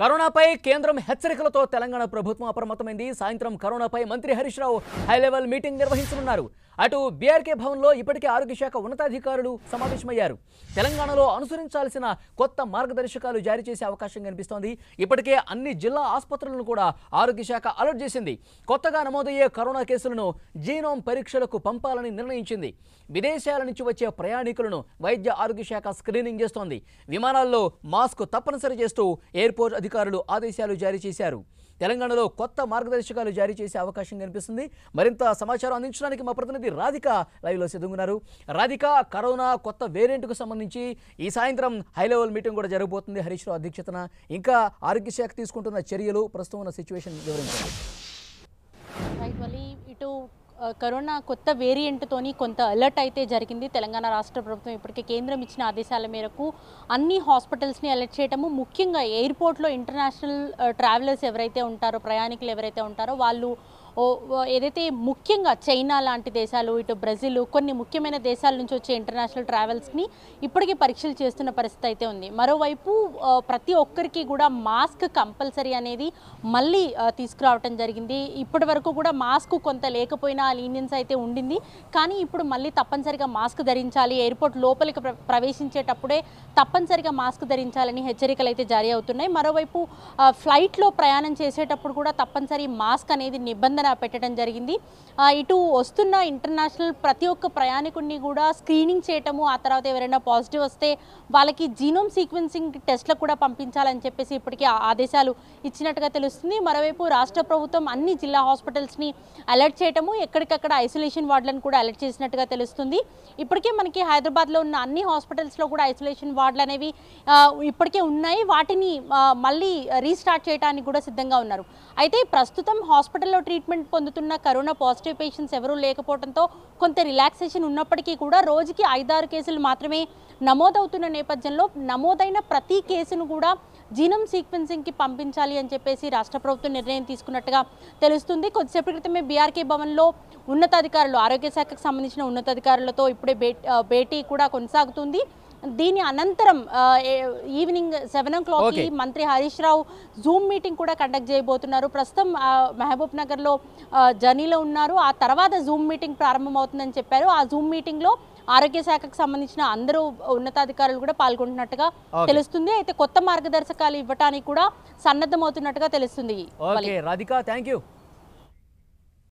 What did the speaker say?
కరోనాపై కేంద్రం హెచ్చరికలతో తెలంగాణ ప్రభుత్వం అప్రమత్తమైంది సాయంత్రం కరోనాపై మంత్రి హరీష్ రావు హైలెవెల్ మీటింగ్ నిర్వహించనున్నారు అటు బీఆర్కే భవన్లో ఇప్పటికే ఆరోగ్య శాఖ ఉన్నతాధికారులు సమావేశమయ్యారు తెలంగాణలో అనుసరించాల్సిన కొత్త మార్గదర్శకాలు జారీ చేసే అవకాశం కనిపిస్తోంది ఇప్పటికే అన్ని జిల్లా ఆసుపత్రులను కూడా ఆరోగ్య శాఖ అలర్ట్ చేసింది కొత్తగా నమోదయ్యే కరోనా కేసులను జీనోమ్ పరీక్షలకు పంపాలని నిర్ణయించింది విదేశాల నుంచి వచ్చే ప్రయాణికులను వైద్య ఆరోగ్య శాఖ స్క్రీనింగ్ చేస్తోంది విమానాల్లో మాస్క్ తప్పనిసరి చేస్తూ ఎయిర్పోర్ట్ అధికారులు ఆదేశాలు జారీ చేశారు తెలంగాణలో కొత్త మార్గదర్శకాలు జారీ చేసే అవకాశం కనిపిస్తుంది మరింత సమాచారం అందించడానికి మా ప్రతినిధి రాధిక లైవ్లో సిద్ధంగున్నారు రాధిక కరోనా కొత్త వేరియంట్కు సంబంధించి ఈ సాయంత్రం హై లెవెల్ మీటింగ్ కూడా జరగబోతుంది హరీష్ రావు అధ్యక్షతన ఇంకా ఆరోగ్య శాఖ తీసుకుంటున్న చర్యలు ప్రస్తుతం ఉన్న సిచ్యువేషన్ వివరించారు ఇటు కరోనా కొత్త వేరియంట్తోని కొంత అలర్ట్ అయితే జరిగింది తెలంగాణ రాష్ట్ర ప్రభుత్వం ఇప్పటికే కేంద్రం ఇచ్చిన ఆదేశాల మేరకు అన్ని హాస్పిటల్స్ని అలర్ట్ చేయటము ముఖ్యంగా ఎయిర్పోర్ట్లో ఇంటర్నేషనల్ ట్రావెలర్స్ ఎవరైతే ఉంటారో ప్రయాణికులు ఎవరైతే ఉంటారో వాళ్ళు ఏదైతే ముఖ్యంగా చైనా లాంటి దేశాలు ఇటు బ్రెజిల్ కొన్ని ముఖ్యమైన దేశాల నుంచి వచ్చే ఇంటర్నేషనల్ ట్రావెల్స్ని ఇప్పటికీ పరీక్షలు చేస్తున్న పరిస్థితి అయితే ఉంది మరోవైపు ప్రతి ఒక్కరికి కూడా మాస్క్ కంపల్సరీ అనేది మళ్ళీ తీసుకురావటం జరిగింది ఇప్పటి వరకు కూడా మాస్క్ కొంత లేకపోయినా లీనియన్స్ అయితే ఉండింది కానీ ఇప్పుడు మళ్ళీ తప్పనిసరిగా మాస్క్ ధరించాలి ఎయిర్పోర్ట్ లోపలికి ప్రవేశించేటప్పుడే తప్పనిసరిగా మాస్క్ ధరించాలని హెచ్చరికలు అయితే జారీ అవుతున్నాయి మరోవైపు ఫ్లైట్లో ప్రయాణం చేసేటప్పుడు కూడా తప్పనిసరి మాస్క్ అనేది నిబంధన కూడా పెట్టడం జరిగింది ఇటు వస్తున్న ఇంటర్నేషనల్ ప్రతి ఒక్క ప్రయాణికుడిని కూడా స్క్రీనింగ్ చేయటము ఆ తర్వాత ఎవరైనా పాజిటివ్ వస్తే వాళ్ళకి జీనోమ్ సీక్వెన్సింగ్ టెస్ట్లకు కూడా పంపించాలని చెప్పేసి ఇప్పటికే ఆదేశాలు ఇచ్చినట్టుగా తెలుస్తుంది మరోవైపు రాష్ట్ర ప్రభుత్వం అన్ని జిల్లా హాస్పిటల్స్ని అలర్ట్ చేయటము ఎక్కడికక్కడ ఐసోలేషన్ వార్డులను కూడా అలర్ట్ చేసినట్టుగా తెలుస్తుంది ఇప్పటికే మనకి హైదరాబాద్లో ఉన్న అన్ని హాస్పిటల్స్లో కూడా ఐసోలేషన్ వార్డులు అనేవి ఇప్పటికే ఉన్నాయి వాటిని మళ్ళీ రీస్టార్ట్ చేయడానికి కూడా సిద్ధంగా ఉన్నారు అయితే ప్రస్తుతం హాస్పిటల్లో ట్రీట్మెంట్ ట్రీట్మెంట్ పొందుతున్న కరోనా పాజిటివ్ పేషెంట్స్ ఎవరూ లేకపోవడంతో కొంత రిలాక్సేషన్ ఉన్నప్పటికీ కూడా రోజుకి ఐదారు కేసులు మాత్రమే నమోదవుతున్న నేపథ్యంలో నమోదైన ప్రతి కేసును కూడా జీనమ్ సీక్వెన్సింగ్కి పంపించాలి అని చెప్పేసి రాష్ట్ర ప్రభుత్వం నిర్ణయం తీసుకున్నట్టుగా తెలుస్తుంది కొద్దిసేపటి క్రితమే బీఆర్కే భవన్లో ఉన్నతాధికారులు ఆరోగ్య శాఖకు సంబంధించిన ఉన్నతాధికారులతో ఇప్పుడే భేటీ కూడా కొనసాగుతుంది దీని అనంతరం ఈవినింగ్ సెవెన్ ఓ క్లాక్ మంత్రి హరీష్ రావు జూమ్ మీటింగ్ కూడా కండక్ట్ చేయబోతున్నారు ప్రస్తుతం మహబూబ్ నగర్లో జర్నీలో ఉన్నారు ఆ తర్వాత జూమ్ మీటింగ్ ప్రారంభమవుతుందని చెప్పారు ఆ జూమ్ మీటింగ్లో ఆరోగ్య శాఖకు సంబంధించిన అందరూ ఉన్నతాధికారులు కూడా పాల్గొంటున్నట్టుగా తెలుస్తుంది అయితే కొత్త మార్గదర్శకాలు ఇవ్వటానికి కూడా సన్నద్ధమవుతున్నట్టుగా తెలుస్తుంది రాధికా థ్యాంక్ యూ